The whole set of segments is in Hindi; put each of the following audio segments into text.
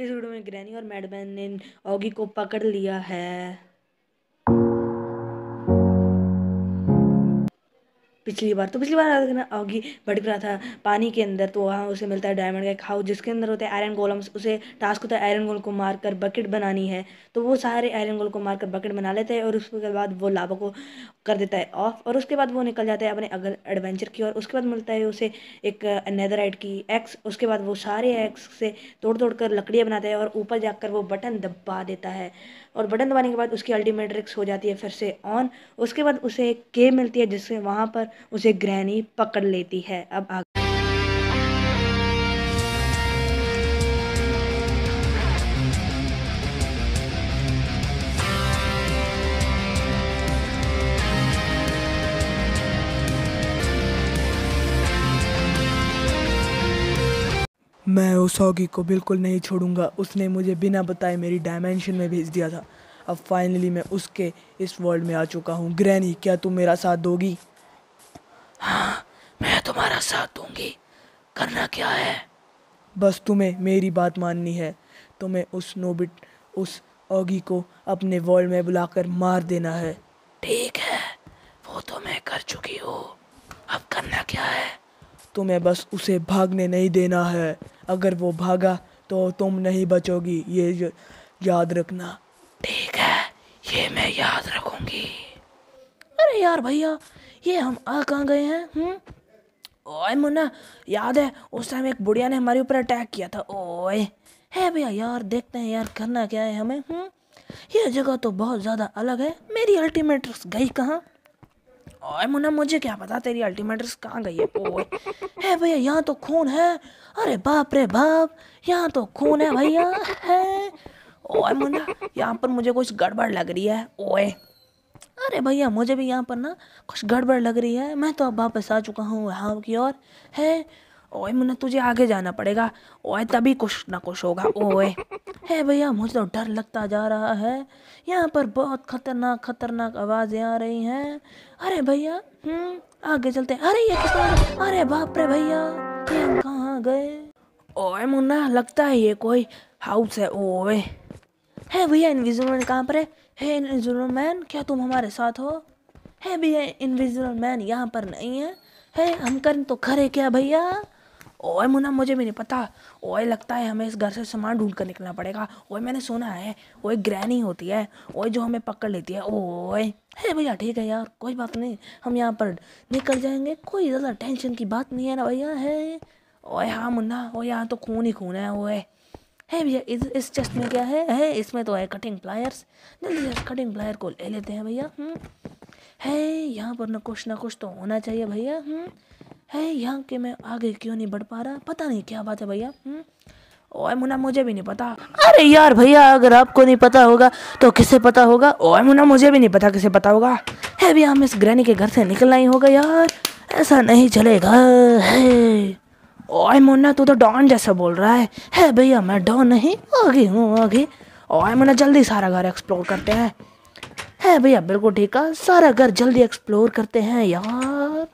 इस वीडियो में ग्रैनी और मैडमैन ने ऑगी को पकड़ लिया है पिछली बार तो पिछली बार ऑगी भटक रहा था पानी के अंदर तो वहाँ उसे मिलता है डायमंड का एक हाउस जिसके अंदर होता है आयरन गोलम्स उसे टास्क होता है आयरन गोल को मारकर बकेट बनानी है तो वो सारे आयरन गोल को मारकर बकेट बना लेते हैं और उसके बाद वो लावा को कर देता है ऑफ और उसके बाद वो निकल जाता है अपने अगर एडवेंचर की और उसके बाद मिलता है उसे एक नैदराइट की एक्स उसके बाद वो सारे एक्स से तोड़ तोड़ कर लकड़ियाँ बनाता है और ऊपर जाकर वो बटन दबा देता है और बटन दबाने के बाद उसकी अल्टीमेट रिक्स हो जाती है फिर से ऑन उसके बाद उसे एक केव मिलती है जिससे वहाँ पर उसे ग्रहणी पकड़ लेती है अब आगे मैं उस हॉकी को बिल्कुल नहीं छोड़ूंगा उसने मुझे बिना बताए मेरी डायमेंशन में भेज दिया था अब फाइनली मैं उसके इस वर्ल्ड में आ चुका हूँ ग्रैनी क्या तुम मेरा साथ दोगी हाँ मैं तुम्हारा साथ दूंगी करना क्या है बस तुम्हें मेरी बात माननी है तुम्हें उस नोबिट उस ओगी को अपने वॉल में बुलाकर मार देना है ठीक है वो तो मैं कर चुकी हूँ अब करना क्या है तुम्हें बस उसे भागने नहीं देना है अगर वो भागा तो तुम नहीं बचोगी ये याद रखना ठीक है ये मैं याद रखूंगी अरे यार भैया ये हम आ कहाँ गए हैं हम्म ओए मुन्ना याद है उस टाइम एक बुढ़िया ने हमारे ऊपर अटैक किया था ओए है भैया यार देखते हैं यार करना क्या है हमें हम्म यह जगह तो बहुत ज़्यादा अलग है मेरी अल्टीमेटर्स गई कहाँ ओए मुन्ना मुझे क्या पता तेरी अल्टीमेटर्स कहाँ गई है ओए है भैया यहाँ तो खून है अरे बाप रे बाप यहाँ तो खून है भैया है ओए मुन्ना यहाँ पर मुझे कुछ गड़बड़ लग रही है ओए अरे भैया मुझे भी यहाँ पर ना कुछ गड़बड़ लग रही है मैं तो अब वापस आ चुका हूँ यहाँ की ओर है ओए मुन्ना तुझे आगे जाना पड़ेगा ओए तभी कुछ ना कुछ होगा ओए है भैया मुझे तो डर लगता जा रहा है यहाँ पर बहुत खतरनाक खतरनाक आवाज़ें आ रही हैं अरे भैया हम्म आगे चलते हैं अरे ये किसान अरे बाप रे भैया कहाँ गए ओए मुन्ना लगता है ये कोई हाउस है ओए है भैया इनविजिबल कहाँ पर है हे इनविजिबल मैन क्या तुम हमारे साथ हो है भैया इनविजिबल मैन यहाँ पर नहीं है हे हम कर तो खरे क्या भैया ओए मुन्ना मुझे भी नहीं पता ओए लगता है हमें इस घर से सामान ढूंढ कर निकलना पड़ेगा ओए मैंने सुना है ओए ग्रैनी होती है ओए जो हमें पकड़ लेती है ओए हे भैया ठीक है यार कोई बात नहीं हम यहाँ पर निकल जाएंगे कोई ज़्यादा टेंशन की बात नहीं है ना भैया है ओए हाँ मुन्ना वो यहाँ तो खून ही खून है ओए है भैया इस इस चेस्ट में क्या है है इसमें तो है कटिंग प्लायर्स जल्दी से कटिंग प्लायर को ले लेते हैं भैया हम्म। है यहाँ पर ना कुछ ना कुछ तो होना चाहिए भैया हम्म। है यहाँ के मैं आगे क्यों नहीं बढ़ पा रहा पता नहीं क्या बात है भैया हम्म। ओए मुना मुझे भी नहीं पता अरे यार भैया अगर आपको नहीं पता होगा तो किसे पता होगा ओए मुना मुझे भी नहीं पता किसे पता होगा है भैया हम इस ग्रैनी के घर से निकलना ही होगा यार ऐसा नहीं चलेगा है ओए मुन्ना तू तो डॉन जैसा बोल रहा है है भैया मैं डॉन नहीं आगे हूँ आगे ओए मुन्ना जल्दी सारा घर एक्सप्लोर करते हैं है भैया बिल्कुल ठीक है सारा घर जल्दी एक्सप्लोर करते हैं यार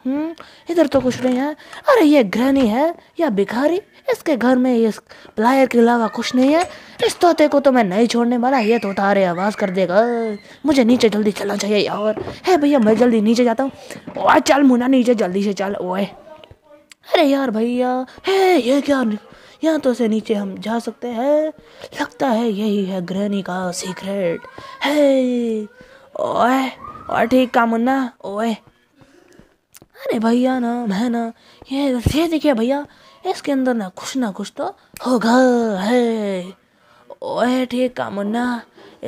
हम्म, इधर तो कुछ नहीं है अरे ये ग्रहणी है या भिखारी इसके घर में ये प्लायर के अलावा कुछ नहीं है इस तोते को तो मैं नहीं छोड़ने वाला ये तो अरे आवाज़ कर देगा मुझे नीचे जल्दी चलना चाहिए यार है भैया मैं जल्दी नीचे जाता हूँ ओए चल मुन्ना नीचे जल्दी से चल ओए अरे यार भैया है ये क्या यहाँ तो से नीचे हम जा सकते हैं लगता है यही है ग्रहणी का सीक्रेट है ओए और ठीक का मुन्ना ओए अरे भैया ना मैं ना ये ये देखिए भैया इसके अंदर ना कुछ ना कुछ तो होगा है ओए ठीक का मुन्ना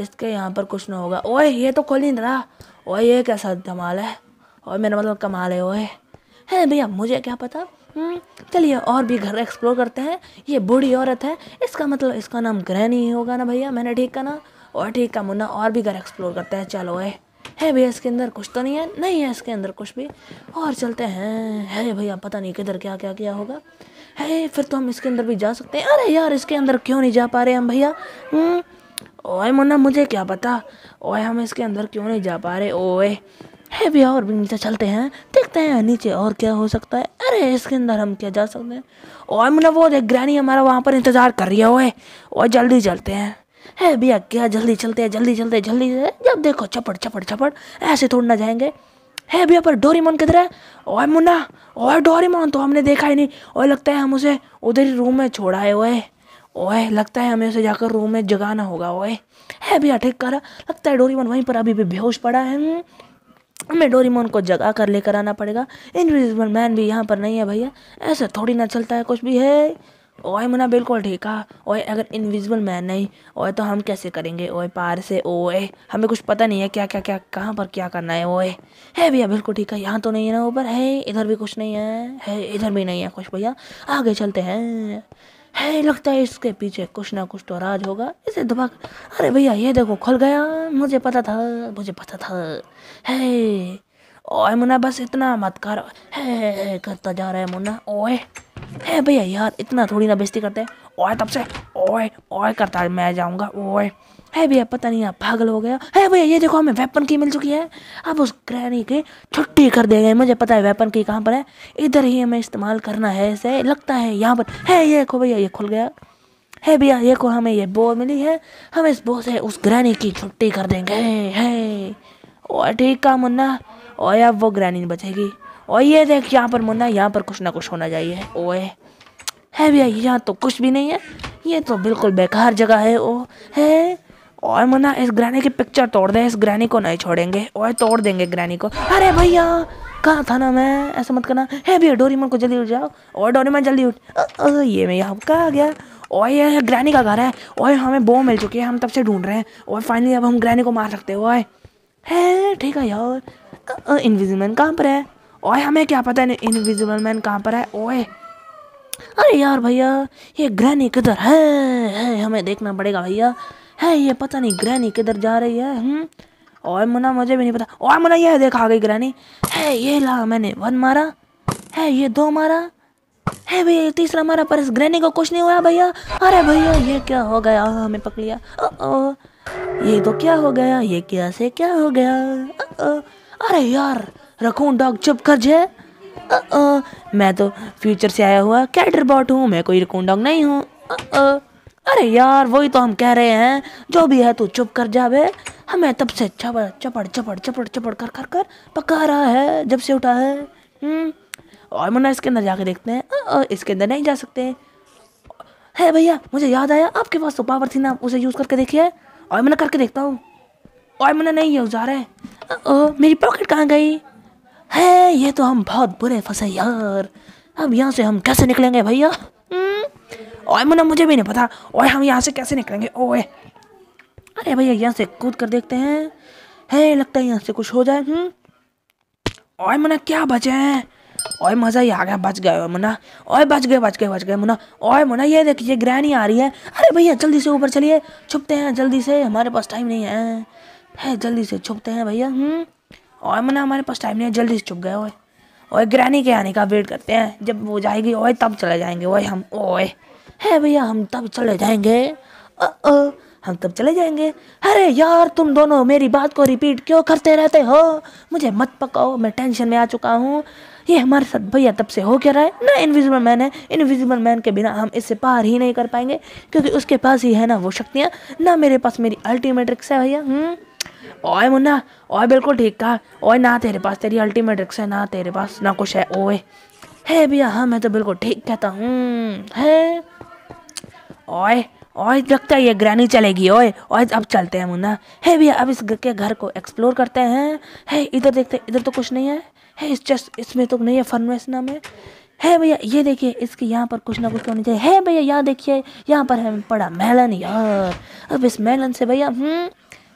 इसके यहाँ पर कुछ ना होगा ओए ये तो खोल नहीं रहा ओए ये कैसा धमाल है ओए मेरा मतलब कमाल है ओए है भैया मुझे क्या पता हम्म, चलिए और भी घर एक्सप्लोर करते हैं ये बूढ़ी औरत है इसका मतलब इसका नाम ग्रहणी होगा ना भैया मैंने ठीक का ना और ठीक का मुन्ना और भी घर एक्सप्लोर करते हैं चलो ए है भैया इसके अंदर कुछ तो नहीं है नहीं है इसके अंदर कुछ भी और चलते हैं है भैया पता नहीं किधर क्या क्या किया होगा है फिर तो हम इसके अंदर भी जा सकते हैं अरे यार इसके अंदर क्यों नहीं जा पा रहे हम भैया हम्म, ओए मुन्ना मुझे क्या पता ओए हम इसके अंदर क्यों नहीं जा पा रहे ओए है भैया और भी नीचे चलते हैं देखते हैं नीचे और क्या हो सकता है अरे इसके अंदर हम क्या जा सकते हैं और मतलब वो देख ग्रैनी हमारा वहाँ पर इंतज़ार कर रही है वो और जल्दी चलते हैं है भैया क्या जल्दी चलते हैं जल्दी चलते हैं जल्दी चलते जब देखो चपड़ चपड़ चपड़ ऐसे थोड़ ना जाएंगे है भैया पर डोरीमोन किधर है ओए मुन्ना और डोरीमोन तो हमने देखा ही नहीं ओए लगता है हम उसे उधर ही रूम में छोड़ा है ओए ओए लगता है हमें उसे जाकर रूम में जगाना होगा ओए है भैया ठीक करा लगता है डोरीमोन वहीं पर अभी भी बेहोश पड़ा है हम्म। हमें डोरीमोन को जगा कर लेकर आना पड़ेगा इनविजिबल मैन भी यहाँ पर नहीं है भैया ऐसा थोड़ी ना चलता है कुछ भी है ओए मुना बिल्कुल ठीक है ओए अगर इनविजिबल मैन नहीं ओए तो हम कैसे करेंगे ओए पार से ओए हमें कुछ पता नहीं है क्या क्या क्या कहाँ पर क्या करना है ओए है भैया बिल्कुल ठीक है यहाँ तो नहीं है ना ऊपर है इधर भी कुछ नहीं है है इधर भी नहीं है कुछ भैया आगे चलते हैं है लगता है इसके पीछे कुछ ना कुछ तो राज होगा इसे दबा अरे भैया ये देखो खुल गया मुझे पता था मुझे पता था है ओए मुन्ना बस इतना मत कर है, करता जा रहा है मुन्ना ओए है भैया यार इतना थोड़ी ना बेस्ती करते हैं ओए तब से ओए ओए करता मैं जाऊंगा ओए है भैया पता नहीं आप पागल हो गया है भैया ये देखो हमें वेपन की मिल चुकी है अब उस ग्रहणी की छुट्टी कर देंगे मुझे पता है वेपन की कहाँ पर है इधर ही हमें इस्तेमाल करना है ऐसे लगता है यहाँ पर है ये देखो भैया ये खुल गया है भैया ये को हमें ये बो मिली है हम इस बो से उस ग्रहणी की छुट्टी कर देंगे है ओ ठीक का मुन्ना और अब वो ग्रहणी बचेगी और ये देख यहाँ पर मुन्ना यहाँ पर कुछ ना कुछ होना चाहिए ओए है भैया यहाँ तो कुछ भी नहीं है ये तो बिल्कुल बेकार जगह है ओ है ओए मुन्ना इस ग्रैनी की पिक्चर तोड़ दे इस ग्रैनी को नहीं छोड़ेंगे ओए तोड़ देंगे ग्रैनी को अरे भैया कहाँ था ना मैं ऐसा मत करना है भैया डोरीमन को जल्दी उठ जाओ और डोरीमन जल्दी उठ ये मैं यहाँ कहाँ आ गया और ये ग्रैनी का घर है और हमें बो मिल चुकी है हम तब से ढूंढ रहे हैं और फाइनली अब हम ग्रैनी को मार सकते हो है ठीक है यार इन्विजिमेंट कहाँ पर है ओए हमें क्या पता है इनविजिबल मैन कहाँ पर है ओए अरे यार भैया ये ग्रैनी किधर है, है हमें देखना पड़ेगा भैया है ये पता नहीं ग्रैनी किधर जा रही है हम हम्म? ओए मुना मुझे भी नहीं पता ओए मुना ये देखा आ गई ग्रैनी है ये ला मैंने वन मारा है ये दो मारा है भैया ये तीसरा मारा पर इस ग्रैनी को कुछ नहीं हुआ भैया अरे भैया ये क्या हो गया हाँ, हमें पकड़ लिया ओ ये तो क्या हो गया ये क्या से क्या हो गया अरे यार रखूँ डॉग कर जाए मैं तो फ्यूचर से आया हुआ कैडर बॉट हूँ मैं कोई रकून डॉग नहीं हूँ अरे यार वही तो हम कह रहे हैं जो भी है तू चुप कर जा हमें तब से चपड़ चपड़ चपड़ चपड़ चपड़ कर कर कर पका रहा है जब से उठा है हम्म, और मुन्ना इसके अंदर जाके देखते हैं इसके अंदर नहीं जा सकते है भैया मुझे याद आया आपके पास तो पावर थी ना उसे यूज़ करके देखिए और मैंने करके देखता हूँ और मैंने नहीं यूज़ आ रहा है मेरी पॉकेट कहाँ गई है ये तो हम बहुत बुरे फंसे यार अब यहाँ से हम कैसे निकलेंगे भैया हम्म? ओए मुन्ना मुझे भी नहीं पता ओए हम यहाँ से कैसे निकलेंगे ओए अरे भैया यहाँ से कूद कर देखते हैं है लगता है यहाँ से कुछ हो जाए हम्म ओए मुन्ना क्या बचे हैं ओए मज़ा ही आ गया बच गए मुन्ना ओए बच गए बच गए बच गए मुन्ना ओए मुन्ना ये देखिए ग्रहणी आ रही है अरे भैया जल्दी से ऊपर चलिए छुपते हैं जल्दी से हमारे पास टाइम नहीं है है जल्दी से छुपते हैं भैया हम्म और मैंने हमारे पास टाइम नहीं है जल्दी से चुप गए ओए ओए ग्रैनी के आने का वेट करते हैं जब वो जाएगी ओए तब चले जाएंगे ओए हम ओए है भैया हम तब चले जाएंगे ओ, ओ, हम तब चले जाएंगे अरे यार तुम दोनों मेरी बात को रिपीट क्यों करते रहते हो मुझे मत पकाओ मैं टेंशन में आ चुका हूँ ये हमारे साथ भैया तब से हो क्या रहा है ना इनविजिबल मैन है इनविजिबल मैन के बिना हम इससे पार ही नहीं कर पाएंगे क्योंकि उसके पास ही है ना वो शक्तियाँ ना मेरे पास मेरी अल्टीमेट रिक्स है भैया हम्म। ओए मुन्ना ओए बिल्कुल ठीक कहा ओए ना तेरे पास तेरी अल्टीमेट रिक्स है ना तेरे पास ना कुछ है ओए है भैया हाँ मैं तो बिल्कुल ठीक कहता हूँ है ओए ओए लगता है ये ग्रैनी चलेगी ओए ओए अब चलते हैं मुन्ना है भैया अब इस के घर को एक्सप्लोर करते हैं है इधर देखते इधर तो कुछ नहीं है है इस चेस्ट इसमें तो नहीं है फर्नेस नाम है है भैया ये देखिए इसके यहाँ पर कुछ ना कुछ होना चाहिए है भैया यहाँ देखिए यहाँ पर है पड़ा मेलन यार अब इस मेलन से भैया हम्म,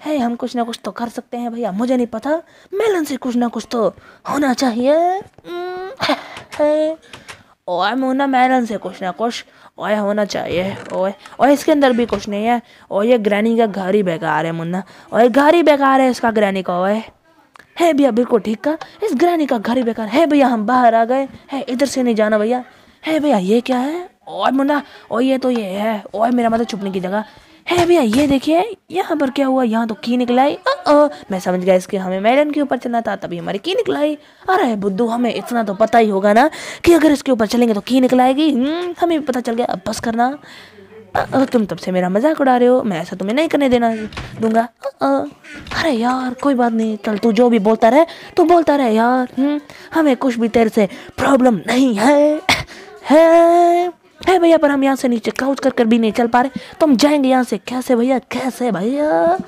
है हम कुछ ना कुछ तो कर सकते हैं भैया मुझे नहीं पता मेलन से कुछ ना कुछ तो होना चाहिए हम्म, ओए मोना मेलन से कुछ ना कुछ ओए होना चाहिए ओए ओए इसके अंदर भी कुछ नहीं है और ये ग्रैनी का घर ही बेकार है मुन्ना और घर ही बेकार है इसका ग्रैनी का ओए है भैया बिल्कुल ठीक का इस ग्रैनी का घर ही बेकार है भैया हम बाहर आ गए है इधर से नहीं जाना भैया है भैया ये क्या है और मुन्ना और ये तो ये है और मेरा मतलब छुपने की जगह है भैया ये देखिए यहाँ पर क्या हुआ यहाँ तो की निकलाई मैं समझ गया इसके हमें मैडन के ऊपर चलना था तभी हमारी की निकलाई अरे बुद्धू हमें इतना तो पता ही होगा ना कि अगर इसके ऊपर चलेंगे तो की निकलाएगी हम्म, हमें भी पता चल गया अब बस करना तुम तब से मेरा मजाक उड़ा रहे हो मैं ऐसा तुम्हें नहीं करने देना दूंगा अरे यार कोई बात नहीं चल तू जो भी बोलता रहे तू बोलता रहे यार हम्म, हमें कुछ भी तेरे से प्रॉब्लम नहीं है, है। है भैया पर हम यहाँ से नीचे काउच कर कर भी नहीं चल पा रहे तो हम जाएंगे यहाँ से कैसे भैया कैसे भैया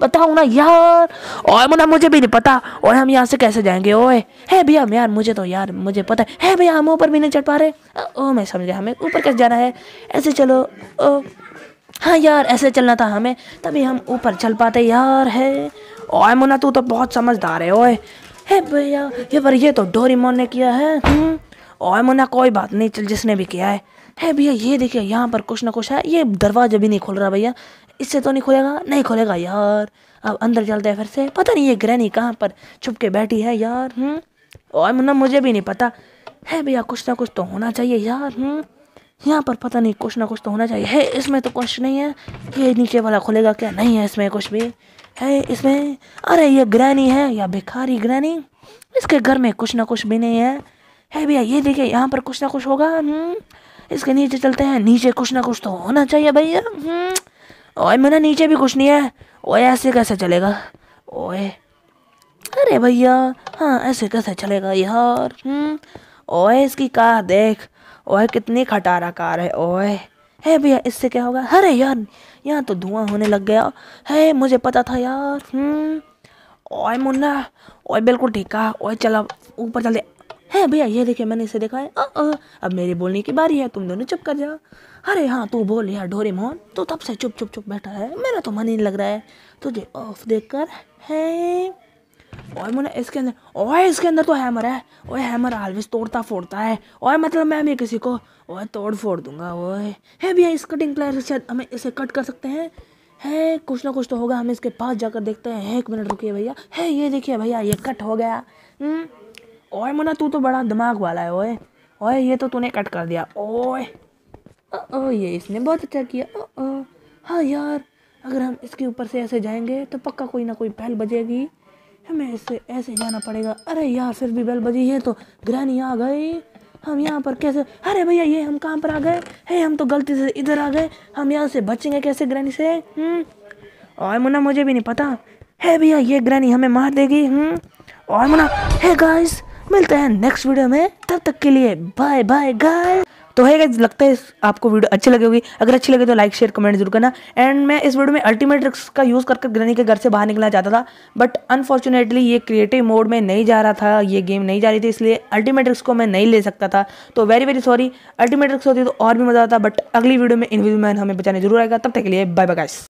बताओ ना यार ओए मुना मुझे भी नहीं पता और हम यहाँ से कैसे जाएंगे ओए है भैया यार मुझे तो यार मुझे पता है, भैया हम ऊपर भी नहीं चढ़ पा रहे ओ मैं समझ गया हमें ऊपर कैसे जाना है ऐसे चलो ओ हाँ यार ऐसे चलना था हमें तभी हम ऊपर चल पाते यार है ओए मुना तू तो बहुत समझदार है ओए है भैया ये पर ये तो डोरीमोन ने किया है हम्म। ओए मुना कोई बात नहीं चल जिसने भी किया है है भैया ये देखिए यहाँ पर कुछ ना कुछ है ये दरवाज़ा भी नहीं खुल रहा भैया इससे तो नहीं खुलेगा नहीं खुलेगा यार अब अंदर चलते हैं फिर से पता नहीं ये ग्रहणी कहाँ पर छुप के बैठी है यार हूँ और ना मुझे भी नहीं पता है भैया कुछ ना कुछ तो होना चाहिए यार हूँ हम्म? यहाँ पर पता नहीं कुछ ना कुछ तो होना चाहिए है इसमें तो कुछ नहीं है ये नीचे वाला खुलेगा क्या नहीं है इसमें कुछ भी है इसमें अरे ये ग्रहणी है या भिखारी ग्रहणी इसके घर में कुछ ना कुछ भी नहीं है है भैया ये देखिए यहाँ पर कुछ ना कुछ होगा हम्म इसके नीचे चलते हैं नीचे कुछ ना कुछ तो होना चाहिए भैया ओए मेरा नीचे भी कुछ नहीं है ओए ऐसे कैसे चलेगा ओए अरे भैया हाँ ऐसे कैसे चलेगा यार हम्म। ओए इसकी कार देख ओए कितनी खटारा कार है ओए है भैया इससे क्या होगा अरे यार यहाँ तो धुआं होने लग गया है मुझे पता था यार हम्म। ओए मुन्ना ओए बिल्कुल ठीक कहा ओए चला ऊपर चल है भैया ये देखिए मैंने इसे देखा है आ, आ, अब मेरे बोलने की बारी है तुम दोनों चुप कर जाओ अरे हाँ तू बोल यार डोरे मोहन तो तब से चुप चुप चुप बैठा है मेरा तो मन ही लग रहा है तुझे ऑफ देख कर है और मुन्ना इसके अंदर ओए इसके अंदर तो हैमर है ओए हैमर ऑलवेज तोड़ता फोड़ता है ओए मतलब मैं भी किसी को ओए तोड़ फोड़ दूंगा ओए है भैया इस कटिंग प्लेयर से हमें इसे कट कर सकते हैं है कुछ ना कुछ तो होगा हम इसके पास जाकर देखते हैं एक मिनट रुकिए भैया है ये देखिए भैया ये कट हो गया हम्म। ओए मना तू तो बड़ा दिमाग वाला है ओए ओए ये तो तूने कट कर दिया ओए ओ ये इसने बहुत अच्छा किया ओ, ओ हाँ यार अगर हम इसके ऊपर से ऐसे जाएंगे तो पक्का कोई ना कोई बैल बजेगी हमें इससे ऐसे जाना पड़ेगा अरे यार फिर भी बैल बजी है तो ग्रहणी आ गई हम यहाँ पर कैसे अरे भैया ये हम कहाँ पर आ गए हे हम तो गलती से इधर आ गए हम यहाँ से बचेंगे कैसे ग्रहणी से और हम्म? मुन्ना मुझे भी नहीं पता है भैया ये ग्रहणी हमें मार देगी हम्म और मुन्ना है गाइस मिलते हैं नेक्स्ट वीडियो में तब तक के लिए बाय बाय गाय तो है गाइज लगता है आपको वीडियो अच्छी लगी होगी अगर अच्छी लगे तो लाइक शेयर कमेंट जरूर करना एंड मैं इस वीडियो में अल्टीमेट ट्रिक्स का यूज़ करके ग्रैनी के घर से बाहर निकलना चाहता था बट अनफॉर्चुनेटली ये क्रिएटिव मोड में नहीं जा रहा था ये गेम नहीं जा रही थी इसलिए अल्टीमेट ट्रिक्स को मैं नहीं ले सकता था तो very very sorry ultimate tricks होती तो और भी मज़ा आता बट अगली वीडियो में इन में हमें बचाने जरूर आएगा तब तक के लिए बाय बाय गाइस